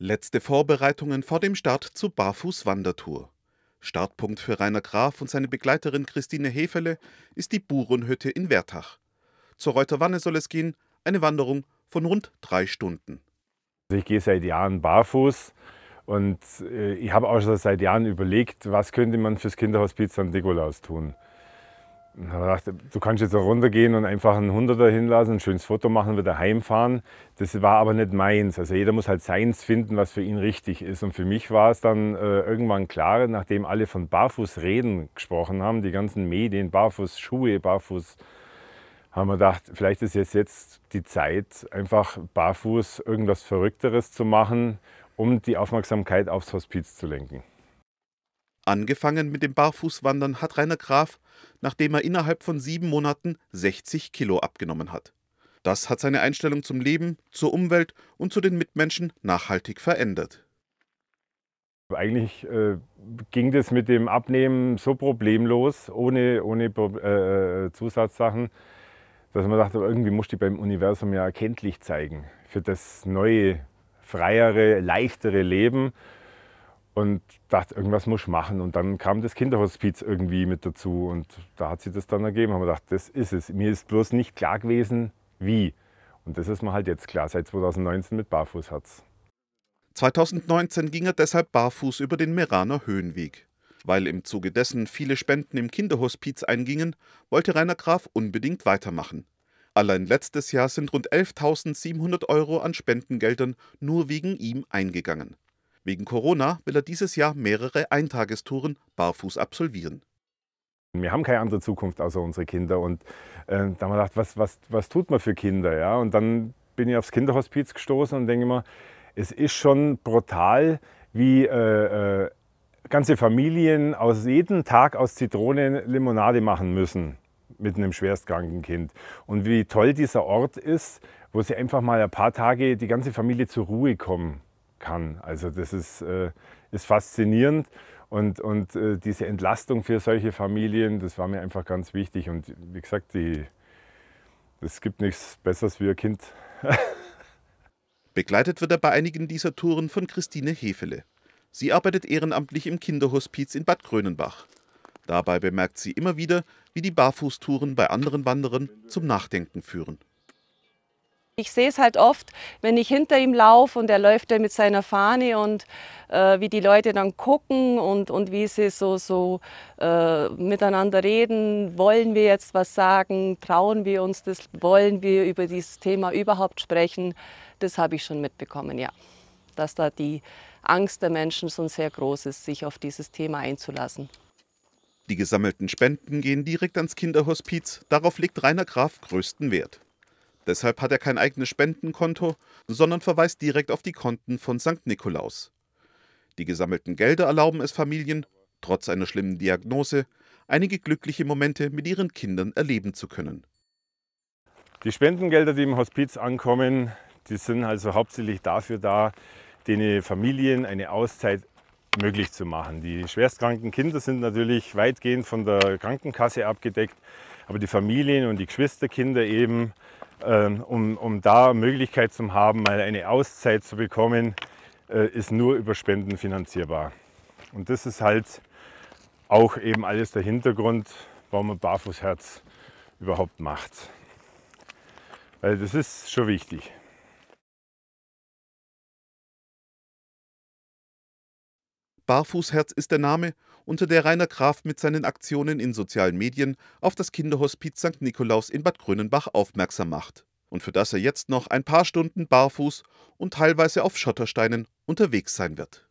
Letzte Vorbereitungen vor dem Start zur Barfußwandertour. Startpunkt für Rainer Graf und seine Begleiterin Christine Hefele ist die Burenhütte in Wertach. Zur Reuterwanne soll es gehen, eine Wanderung von rund drei Stunden. Also ich gehe seit Jahren barfuß und äh, ich habe auch schon seit Jahren überlegt, was könnte man fürs Kinderhospiz St. Nikolaus tun. Und dann dachte du kannst jetzt runtergehen und einfach einen Hunderter hinlassen, ein schönes Foto machen, wieder heimfahren. Das war aber nicht meins. Also jeder muss halt seins finden, was für ihn richtig ist. Und für mich war es dann äh, irgendwann klar, nachdem alle von Barfußreden gesprochen haben, die ganzen Medien, Barfußschuhe, Barfuß, haben wir gedacht, vielleicht ist jetzt, jetzt die Zeit, einfach barfuß irgendwas Verrückteres zu machen, um die Aufmerksamkeit aufs Hospiz zu lenken. Angefangen mit dem Barfußwandern hat Rainer Graf, nachdem er innerhalb von sieben Monaten 60 Kilo abgenommen hat. Das hat seine Einstellung zum Leben, zur Umwelt und zu den Mitmenschen nachhaltig verändert. Eigentlich äh, ging das mit dem Abnehmen so problemlos, ohne, ohne äh, Zusatzsachen, dass man dachte, irgendwie musste ich beim Universum ja erkenntlich zeigen für das neue, freiere, leichtere Leben und dachte, irgendwas muss ich machen. Und dann kam das Kinderhospiz irgendwie mit dazu und da hat sich das dann ergeben. Haben wir gedacht, das ist es. Mir ist bloß nicht klar gewesen, wie. Und das ist mir halt jetzt klar, seit 2019 mit Barfußherz. 2019 ging er deshalb barfuß über den Meraner Höhenweg. Weil im Zuge dessen viele Spenden im Kinderhospiz eingingen, wollte Rainer Graf unbedingt weitermachen. Allein letztes Jahr sind rund 11.700 Euro an Spendengeldern nur wegen ihm eingegangen. Wegen Corona will er dieses Jahr mehrere Eintagestouren barfuß absolvieren. Wir haben keine andere Zukunft außer unsere Kinder. Und äh, da haben wir gedacht, was, was, was tut man für Kinder? Ja? Und dann bin ich aufs Kinderhospiz gestoßen und denke mir, es ist schon brutal, wie äh, äh, ganze Familien aus jeden Tag aus Zitronen Limonade machen müssen mit einem schwerstkranken Kind. Und wie toll dieser Ort ist, wo sie einfach mal ein paar Tage die ganze Familie zur Ruhe kommen kann. Also das ist, äh, ist faszinierend. Und, und äh, diese Entlastung für solche Familien, das war mir einfach ganz wichtig. Und wie gesagt, es gibt nichts Besseres wie ein Kind. Begleitet wird er bei einigen dieser Touren von Christine Hefele. Sie arbeitet ehrenamtlich im Kinderhospiz in Bad Grönenbach. Dabei bemerkt sie immer wieder, wie die Barfußtouren bei anderen Wanderern zum Nachdenken führen. Ich sehe es halt oft, wenn ich hinter ihm laufe und er läuft ja mit seiner Fahne und äh, wie die Leute dann gucken und, und wie sie so, so äh, miteinander reden, wollen wir jetzt was sagen, trauen wir uns das, wollen wir über dieses Thema überhaupt sprechen, das habe ich schon mitbekommen, ja. Dass da die Angst der Menschen schon sehr groß ist, sich auf dieses Thema einzulassen. Die gesammelten Spenden gehen direkt ans Kinderhospiz. Darauf legt Rainer Graf größten Wert. Deshalb hat er kein eigenes Spendenkonto, sondern verweist direkt auf die Konten von St. Nikolaus. Die gesammelten Gelder erlauben es Familien, trotz einer schlimmen Diagnose, einige glückliche Momente mit ihren Kindern erleben zu können. Die Spendengelder, die im Hospiz ankommen, die sind also hauptsächlich dafür da, den Familien eine Auszeit möglich zu machen. Die schwerstkranken Kinder sind natürlich weitgehend von der Krankenkasse abgedeckt aber die Familien und die Geschwisterkinder eben, ähm, um, um da Möglichkeit zu haben, mal eine Auszeit zu bekommen, äh, ist nur über Spenden finanzierbar. Und das ist halt auch eben alles der Hintergrund, warum man Barfußherz überhaupt macht. Weil das ist schon wichtig. Barfußherz ist der Name, unter der Rainer Graf mit seinen Aktionen in sozialen Medien auf das Kinderhospiz St. Nikolaus in Bad Grönenbach aufmerksam macht und für das er jetzt noch ein paar Stunden barfuß und teilweise auf Schottersteinen unterwegs sein wird